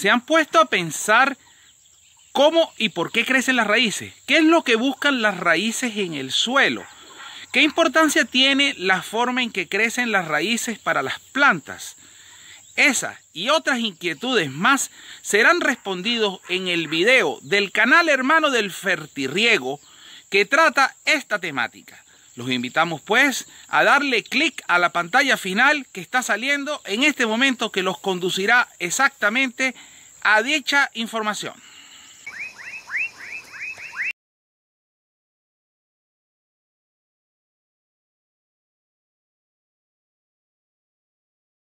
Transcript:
¿Se han puesto a pensar cómo y por qué crecen las raíces? ¿Qué es lo que buscan las raíces en el suelo? ¿Qué importancia tiene la forma en que crecen las raíces para las plantas? Esas y otras inquietudes más serán respondidos en el video del canal hermano del Fertirriego que trata esta temática. Los invitamos pues a darle clic a la pantalla final que está saliendo en este momento que los conducirá exactamente a dicha información.